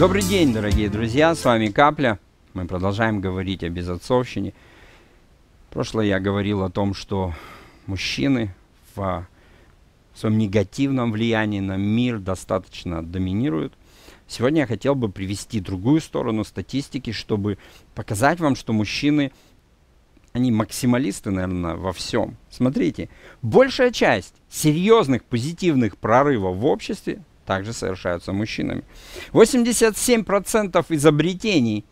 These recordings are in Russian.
Добрый день, дорогие друзья, с вами Капля. Мы продолжаем говорить о безотцовщине. Прошлое я говорил о том, что мужчины в своем негативном влиянии на мир достаточно доминируют. Сегодня я хотел бы привести другую сторону статистики, чтобы показать вам, что мужчины, они максималисты, наверное, во всем. Смотрите, большая часть серьезных позитивных прорывов в обществе также совершаются мужчинами. 87% изобретений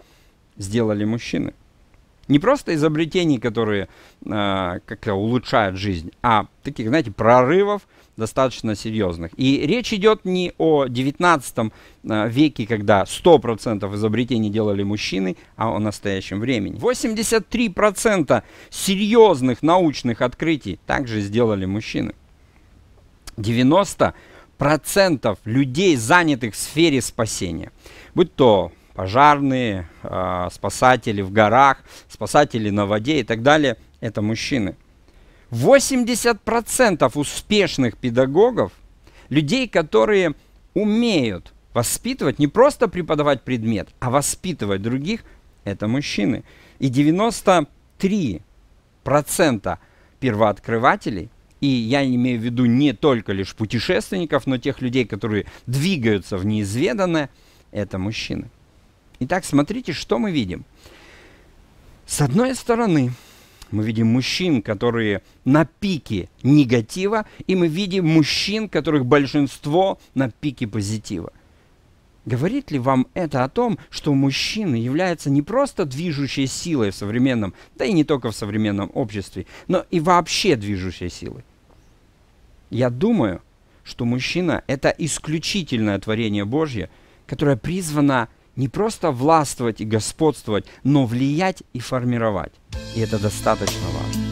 сделали мужчины. Не просто изобретений, которые э, как-то улучшают жизнь, а таких, знаете, прорывов достаточно серьезных. И речь идет не о 19 э, веке, когда 100% изобретений делали мужчины, а о настоящем времени. 83% серьезных научных открытий также сделали мужчины. 90% процентов людей, занятых в сфере спасения. Будь то пожарные, э, спасатели в горах, спасатели на воде и так далее, это мужчины. 80% успешных педагогов, людей, которые умеют воспитывать, не просто преподавать предмет, а воспитывать других, это мужчины. И 93% первооткрывателей – и я имею в виду не только лишь путешественников, но тех людей, которые двигаются в неизведанное, это мужчины. Итак, смотрите, что мы видим. С одной стороны, мы видим мужчин, которые на пике негатива, и мы видим мужчин, которых большинство на пике позитива. Говорит ли вам это о том, что мужчина является не просто движущей силой в современном, да и не только в современном обществе, но и вообще движущей силой? Я думаю, что мужчина – это исключительное творение Божье, которое призвано не просто властвовать и господствовать, но влиять и формировать. И это достаточно важно.